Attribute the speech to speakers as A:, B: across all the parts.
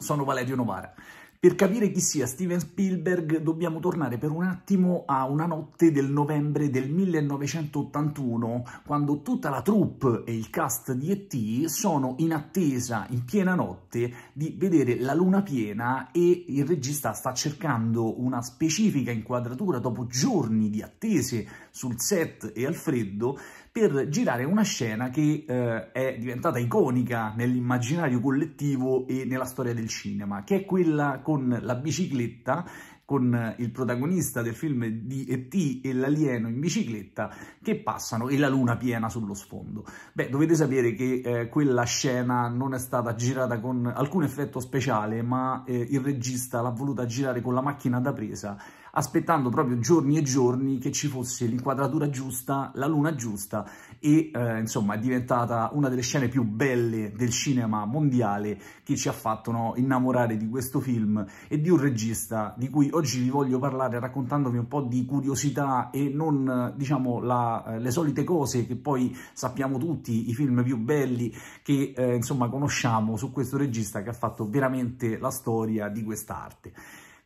A: Sono Valerio Novara. Per capire chi sia Steven Spielberg dobbiamo tornare per un attimo a una notte del novembre del 1981, quando tutta la troupe e il cast di E.T. sono in attesa, in piena notte, di vedere la luna piena e il regista sta cercando una specifica inquadratura dopo giorni di attese sul set e al freddo per girare una scena che eh, è diventata iconica nell'immaginario collettivo e nella storia del cinema, che è quella con la bicicletta con il protagonista del film di E.T. e l'alieno in bicicletta che passano e la luna piena sullo sfondo. Beh, dovete sapere che eh, quella scena non è stata girata con alcun effetto speciale, ma eh, il regista l'ha voluta girare con la macchina da presa aspettando proprio giorni e giorni che ci fosse l'inquadratura giusta, la luna giusta e eh, insomma è diventata una delle scene più belle del cinema mondiale che ci ha fatto no, innamorare di questo film e di un regista di cui oggi vi voglio parlare raccontandovi un po' di curiosità e non diciamo la, eh, le solite cose che poi sappiamo tutti, i film più belli che eh, insomma conosciamo su questo regista che ha fatto veramente la storia di quest'arte.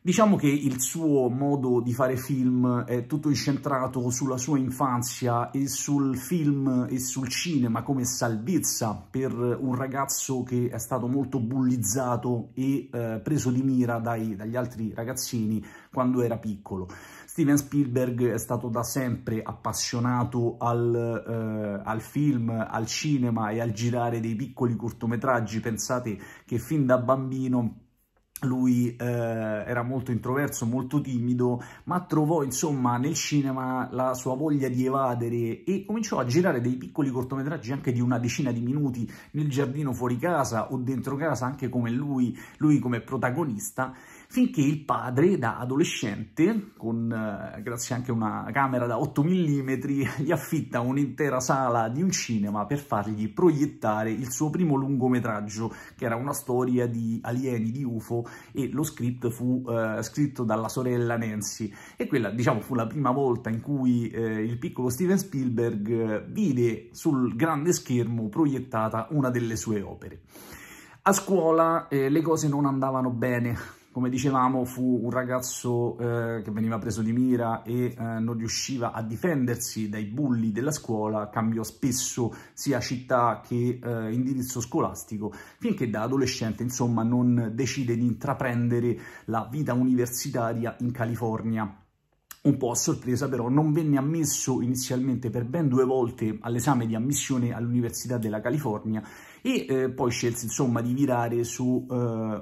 A: Diciamo che il suo modo di fare film è tutto incentrato sulla sua infanzia e sul film e sul cinema come salvezza per un ragazzo che è stato molto bullizzato e eh, preso di mira dai, dagli altri ragazzini quando era piccolo. Steven Spielberg è stato da sempre appassionato al, eh, al film, al cinema e al girare dei piccoli cortometraggi. Pensate che fin da bambino lui eh, era molto introverso, molto timido, ma trovò insomma nel cinema la sua voglia di evadere e cominciò a girare dei piccoli cortometraggi anche di una decina di minuti nel giardino fuori casa o dentro casa, anche come lui, lui come protagonista, finché il padre, da adolescente, con, eh, grazie anche a una camera da 8 mm, gli affitta un'intera sala di un cinema per fargli proiettare il suo primo lungometraggio, che era una storia di alieni, di UFO, e lo script fu eh, scritto dalla sorella Nancy. E quella, diciamo, fu la prima volta in cui eh, il piccolo Steven Spielberg vide sul grande schermo proiettata una delle sue opere. A scuola eh, le cose non andavano bene, come dicevamo, fu un ragazzo eh, che veniva preso di mira e eh, non riusciva a difendersi dai bulli della scuola, cambiò spesso sia città che eh, indirizzo scolastico, finché da adolescente, insomma, non decide di intraprendere la vita universitaria in California un po' a sorpresa però non venne ammesso inizialmente per ben due volte all'esame di ammissione all'Università della California e eh, poi scelse insomma di virare su eh,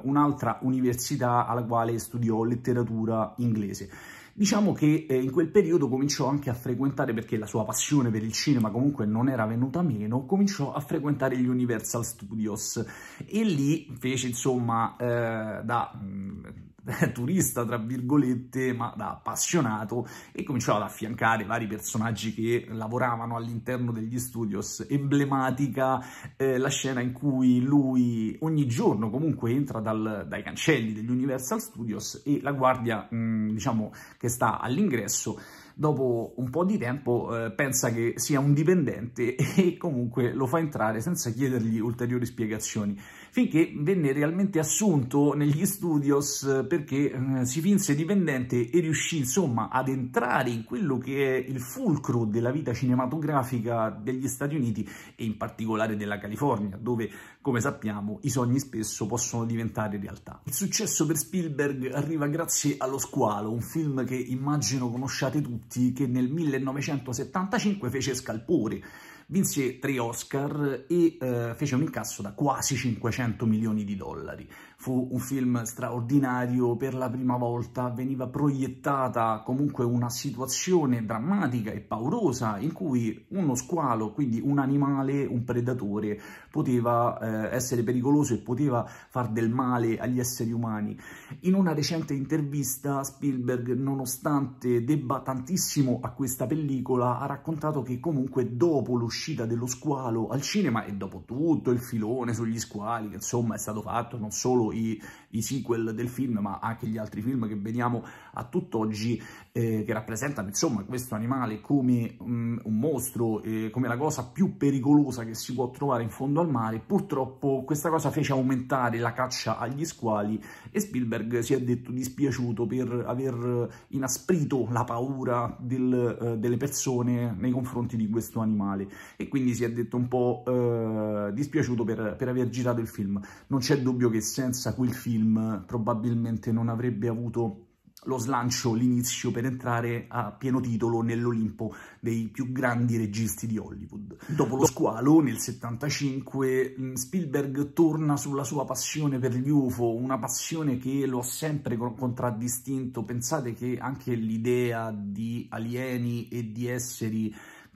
A: un'altra università alla quale studiò letteratura inglese. Diciamo che eh, in quel periodo cominciò anche a frequentare, perché la sua passione per il cinema comunque non era venuta meno, cominciò a frequentare gli Universal Studios e lì fece insomma eh, da... Mh, mm, turista, tra virgolette, ma da appassionato, e cominciava ad affiancare vari personaggi che lavoravano all'interno degli studios. Emblematica eh, la scena in cui lui ogni giorno comunque entra dal, dai cancelli degli Universal Studios e la guardia, mh, mm, diciamo, che sta all'ingresso dopo un po' di tempo eh, pensa che sia un dipendente e comunque lo fa entrare senza chiedergli ulteriori spiegazioni finché venne realmente assunto negli studios eh, perché eh, si finse dipendente e riuscì insomma ad entrare in quello che è il fulcro della vita cinematografica degli Stati Uniti e in particolare della California, dove come sappiamo i sogni spesso possono diventare realtà. Il successo per Spielberg arriva grazie allo Squalo, un film che immagino conosciate tutti, che nel 1975 fece scalpore vinse tre Oscar e eh, fece un incasso da quasi 500 milioni di dollari fu un film straordinario, per la prima volta veniva proiettata comunque una situazione drammatica e paurosa in cui uno squalo, quindi un animale, un predatore, poteva eh, essere pericoloso e poteva far del male agli esseri umani. In una recente intervista Spielberg, nonostante debba tantissimo a questa pellicola, ha raccontato che comunque dopo l'uscita dello squalo al cinema e dopo tutto il filone sugli squali, che insomma è stato fatto non solo i, i, sequel del film, ma anche gli altri film che vediamo a tutt'oggi, eh, che rappresentano insomma questo animale come um, un mostro, eh, come la cosa più pericolosa che si può trovare in fondo al mare. Purtroppo questa cosa fece aumentare la caccia agli squali e Spielberg si è detto dispiaciuto per aver inasprito la paura del, eh, delle persone nei confronti di questo animale e quindi si è detto un po' eh, dispiaciuto per, per aver girato il film. Non c'è dubbio che senza senza cui il film probabilmente non avrebbe avuto lo slancio, l'inizio per entrare a pieno titolo nell'Olimpo dei più grandi registi di Hollywood. Dopo lo squalo, nel 75, mm, Spielberg torna sulla sua passione per gli UFO, una passione che lo ha sempre contraddistinto. Pensate che anche l'idea di alieni e di esseri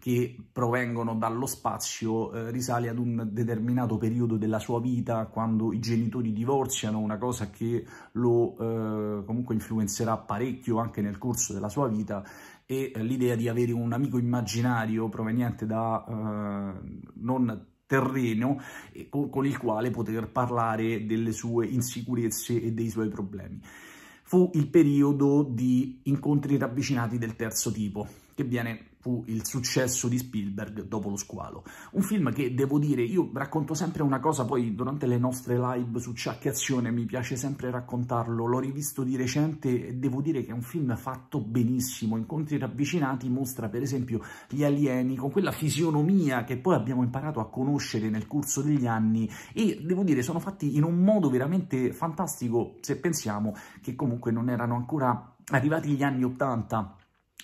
A: che provengono dallo spazio eh, risale ad un determinato periodo della sua vita, quando i genitori divorziano, una cosa che lo eh, comunque influenzerà parecchio anche nel corso della sua vita, e eh, l'idea di avere un amico immaginario proveniente da eh, non terreno con il quale poter parlare delle sue insicurezze e dei suoi problemi. Fu il periodo di incontri ravvicinati del terzo tipo, che viene fu il successo di Spielberg dopo lo squalo. Un film che, devo dire, io racconto sempre una cosa, poi durante le nostre live su Ciacchiazione mi piace sempre raccontarlo, l'ho rivisto di recente e devo dire che è un film fatto benissimo. Incontri ravvicinati mostra, per esempio, gli alieni con quella fisionomia che poi abbiamo imparato a conoscere nel corso degli anni e, devo dire, sono fatti in un modo veramente fantastico se pensiamo che comunque non erano ancora arrivati gli anni Ottanta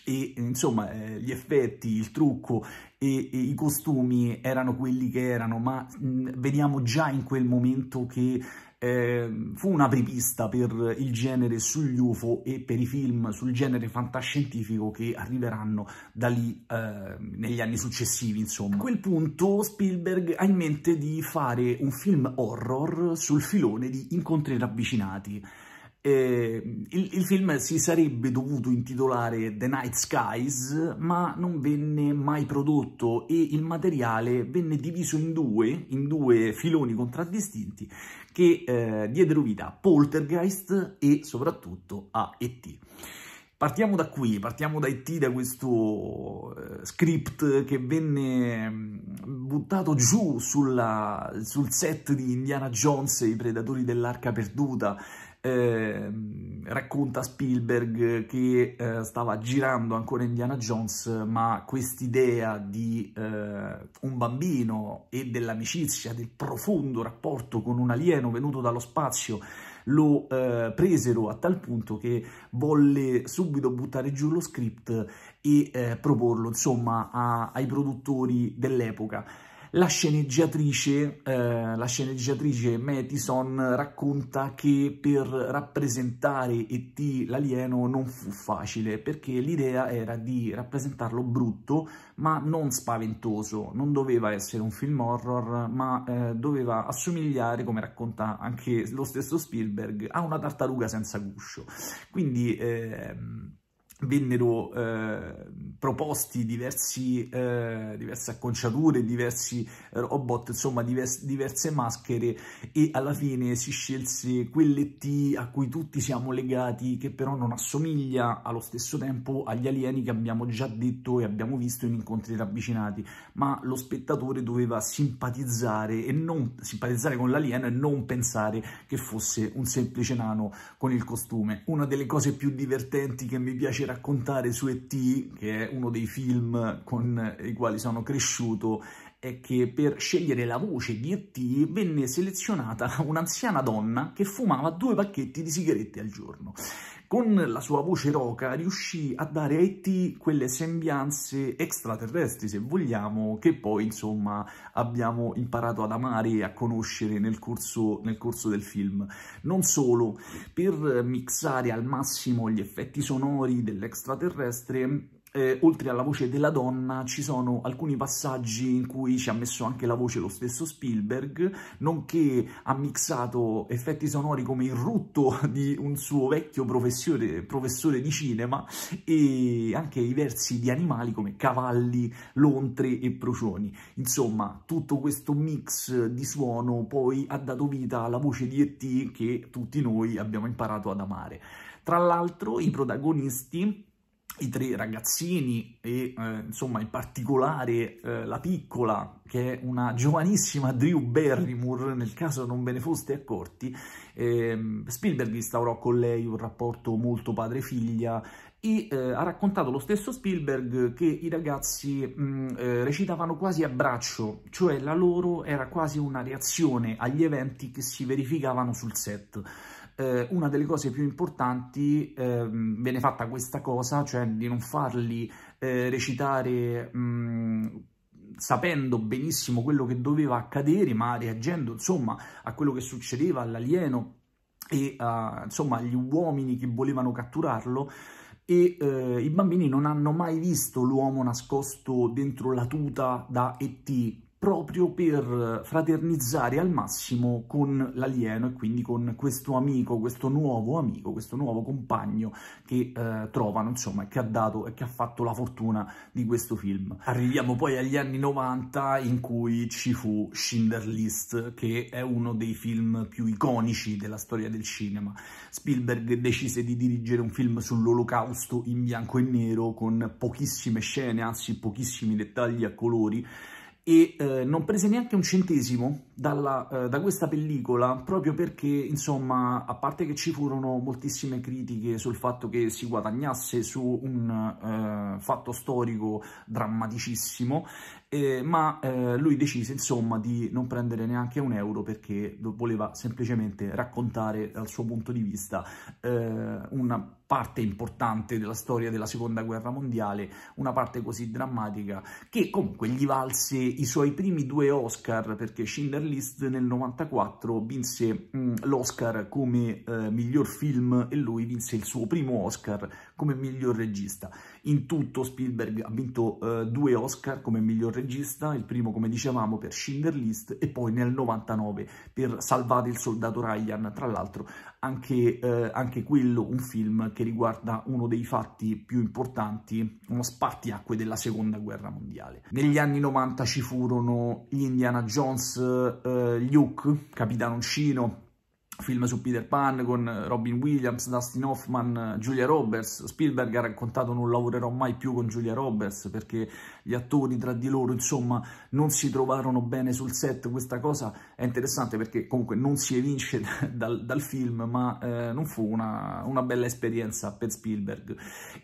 A: e insomma eh, gli effetti, il trucco e, e, i costumi erano quelli che erano, ma mh, mm, vediamo già in quel momento che eh, fu una prepista per il genere sugli UFO e per i film sul genere fantascientifico che arriveranno da lì eh, negli anni successivi, insomma. A quel punto Spielberg ha in mente di fare un film horror sul filone di Incontri ravvicinati, eh, il, il, film si sarebbe dovuto intitolare The Night Skies, ma non venne mai prodotto e il materiale venne diviso in due, in due filoni contraddistinti che eh, diedero vita a Poltergeist e soprattutto a E.T. Partiamo da qui, partiamo da E.T., da questo eh, script che venne mm, buttato giù sulla, sul set di Indiana Jones e i Predatori dell'Arca Perduta, eh, racconta Spielberg che eh, stava girando ancora Indiana Jones, ma quest'idea di eh, un bambino e dell'amicizia, del profondo rapporto con un alieno venuto dallo spazio lo eh, presero a tal punto che volle subito buttare giù lo script e eh, proporlo insomma a, ai produttori dell'epoca. La sceneggiatrice, eh, la sceneggiatrice Mathison racconta che per rappresentare E.T. l'alieno non fu facile, perché l'idea era di rappresentarlo brutto, ma non spaventoso. Non doveva essere un film horror, ma eh, doveva assomigliare, come racconta anche lo stesso Spielberg, a una tartaruga senza guscio. Quindi... Eh, vennero eh, proposti diversi, eh, diverse acconciature, diversi eh, robot, insomma diverse, diverse maschere e alla fine si scelse quell'ET a cui tutti siamo legati che però non assomiglia allo stesso tempo agli alieni che abbiamo già detto e abbiamo visto in incontri ravvicinati, ma lo spettatore doveva simpatizzare, e non, simpatizzare con l'alieno e non pensare che fosse un semplice nano con il costume. Una delle cose più divertenti che mi piace raccontare su E.T., che è uno dei film con i quali sono cresciuto è che per scegliere la voce di E.T. venne selezionata un'anziana donna che fumava due pacchetti di sigarette al giorno. Con la sua voce roca riuscì a dare a E.T. quelle sembianze extraterrestri, se vogliamo, che poi insomma abbiamo imparato ad amare e a conoscere nel corso, nel corso del film. Non solo, per mixare al massimo gli effetti sonori dell'extraterrestre eh, oltre alla voce della donna ci sono alcuni passaggi in cui ci ha messo anche la voce lo stesso Spielberg, nonché ha mixato effetti sonori come il rutto di un suo vecchio professore, professore di cinema e anche i versi di animali come cavalli, lontre e procioni. Insomma, tutto questo mix di suono poi ha dato vita alla voce di E.T. che tutti noi abbiamo imparato ad amare. Tra l'altro i protagonisti i tre ragazzini e eh, insomma in particolare eh, la piccola che è una giovanissima Drew Barrymore nel caso non ve ne foste accorti eh, Spielberg instaurò con lei un rapporto molto padre-figlia e eh, ha raccontato lo stesso Spielberg che i ragazzi mh, mm, eh, recitavano quasi a braccio cioè la loro era quasi una reazione agli eventi che si verificavano sul set eh, una delle cose più importanti eh, viene fatta questa cosa, cioè di non farli eh, recitare mh, sapendo benissimo quello che doveva accadere, ma reagendo insomma a quello che succedeva all'alieno e uh, insomma agli uomini che volevano catturarlo e eh, i bambini non hanno mai visto l'uomo nascosto dentro la tuta da E.T., proprio per fraternizzare al massimo con l'alieno e quindi con questo amico, questo nuovo amico, questo nuovo compagno che eh, trovano, insomma, che ha dato e che ha fatto la fortuna di questo film. Arriviamo poi agli anni 90 in cui ci fu Schindler List, che è uno dei film più iconici della storia del cinema. Spielberg decise di dirigere un film sull'olocausto in bianco e nero con pochissime scene, anzi pochissimi dettagli a colori, e eh, non prese neanche un centesimo dalla, eh, da questa pellicola proprio perché insomma a parte che ci furono moltissime critiche sul fatto che si guadagnasse su un eh, fatto storico drammaticissimo eh, ma eh, lui decise insomma di non prendere neanche un euro perché voleva semplicemente raccontare dal suo punto di vista eh, una parte importante della storia della seconda guerra mondiale, una parte così drammatica che comunque gli valse i suoi primi due Oscar perché Schindler List nel 94 vinse mm, l'Oscar come eh, miglior film e lui vinse il suo primo Oscar come miglior regista. In tutto Spielberg ha vinto eh, due Oscar come miglior regista regista, il primo come dicevamo per Schindler List e poi nel 99 per Salvate il soldato Ryan, tra l'altro anche, eh, anche quello un film che riguarda uno dei fatti più importanti, uno spartiacque della seconda guerra mondiale. Negli anni 90 ci furono gli Indiana Jones, eh, Luke, Capitano Uncino, film su Peter Pan con Robin Williams, Dustin Hoffman, Julia Roberts. Spielberg ha raccontato non lavorerò mai più con Julia Roberts perché gli attori tra di loro, insomma, non si trovarono bene sul set. Questa cosa è interessante perché comunque non si evince dal, dal film, ma eh, non fu una, una, bella esperienza per Spielberg.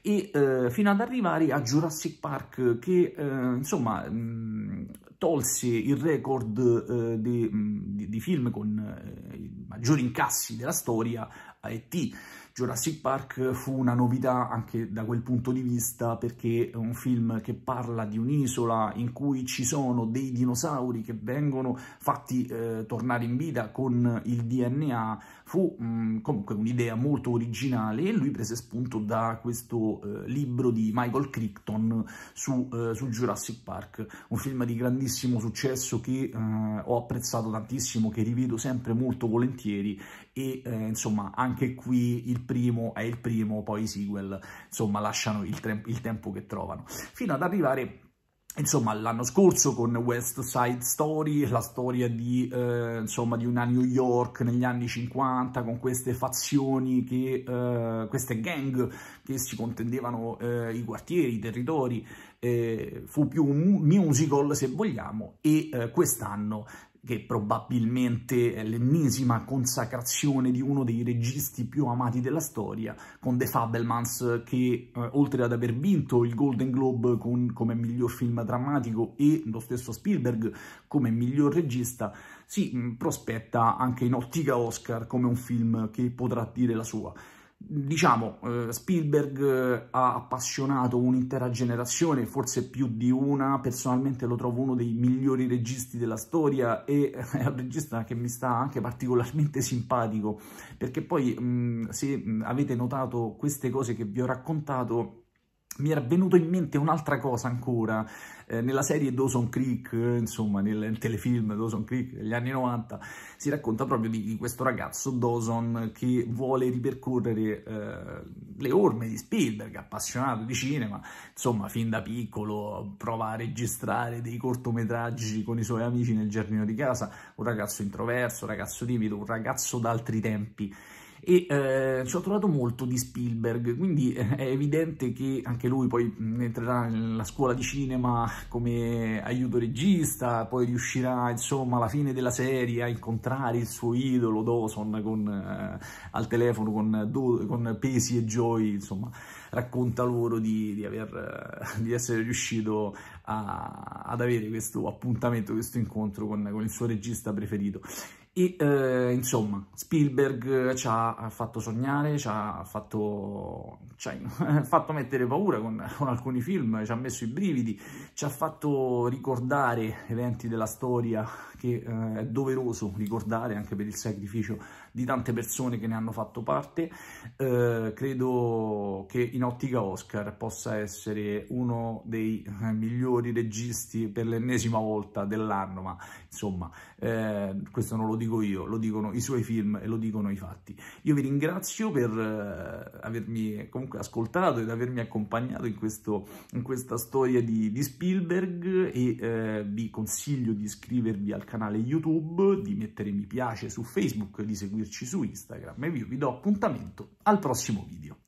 A: E eh, fino ad arrivare a Jurassic Park che, eh, insomma... Mh, tolse il record eh, di, di, di, film con eh, maggiori incassi della storia a eh, E.T. Jurassic Park fu una novità anche da quel punto di vista perché è un film che parla di un'isola in cui ci sono dei dinosauri che vengono fatti eh, tornare in vita con il DNA Fu mh, mm, comunque un'idea molto originale e lui prese spunto da questo eh, libro di Michael Crichton su, eh, su, Jurassic Park, un film di grandissimo successo che eh, ho apprezzato tantissimo, che rivedo sempre molto volentieri e eh, insomma anche qui il primo è il primo, poi i sequel insomma lasciano il, il tempo che trovano, fino ad arrivare Insomma, l'anno scorso con West Side Story, la storia di, eh, insomma, di, una New York negli anni 50, con queste fazioni, che, eh, queste gang che si contendevano eh, i quartieri, i territori, eh, fu più un musical se vogliamo, e eh, quest'anno che probabilmente è l'ennesima consacrazione di uno dei registi più amati della storia, con The Fabelmans che, eh, oltre ad aver vinto il Golden Globe con, come miglior film drammatico e lo stesso Spielberg come miglior regista, si prospetta anche in ottica Oscar come un film che potrà dire la sua. Diciamo, eh, Spielberg eh, ha appassionato un'intera generazione, forse più di una, personalmente lo trovo uno dei migliori registi della storia e eh, è un regista che mi sta anche particolarmente simpatico, perché poi mh, mm, se mm, avete notato queste cose che vi ho raccontato, mi era venuto in mente un'altra cosa ancora, eh, nella serie Dawson Creek, insomma nel, nel, telefilm Dawson Creek degli anni 90, si racconta proprio di, di questo ragazzo Dawson che vuole ripercorrere eh, le orme di Spielberg, appassionato di cinema, insomma fin da piccolo prova a registrare dei cortometraggi con i suoi amici nel giardino di casa, un ragazzo introverso, un ragazzo timido, un ragazzo d'altri tempi, e eh, ci ho trovato molto di Spielberg, quindi eh, è evidente che anche lui poi mm, entrerà nella scuola di cinema come aiuto regista, poi riuscirà insomma alla fine della serie a incontrare il suo idolo Dawson con, eh, al telefono con, con Pesi e Joy, insomma racconta loro di, di, aver, eh, di essere riuscito a, ad avere questo appuntamento, questo incontro con, con il suo regista preferito. E, eh, insomma, Spielberg eh, ci ha fatto sognare, ci ha fatto, ci ha fatto mettere paura con, con, alcuni film, ci ha messo i brividi, ci ha fatto ricordare eventi della storia che eh, è doveroso ricordare anche per il sacrificio di tante persone che ne hanno fatto parte. Eh, credo che in ottica Oscar possa essere uno dei eh, migliori registi per l'ennesima volta dell'anno, ma insomma eh, questo non lo dico io, lo dicono i suoi film e lo dicono i fatti. Io vi ringrazio per eh, avermi comunque ascoltato ed avermi accompagnato in, questo, in questa storia di, di Spielberg e eh, vi consiglio di iscrivervi al canale canale YouTube, di mettere mi piace su Facebook, di seguirci su Instagram e io vi do appuntamento al prossimo video.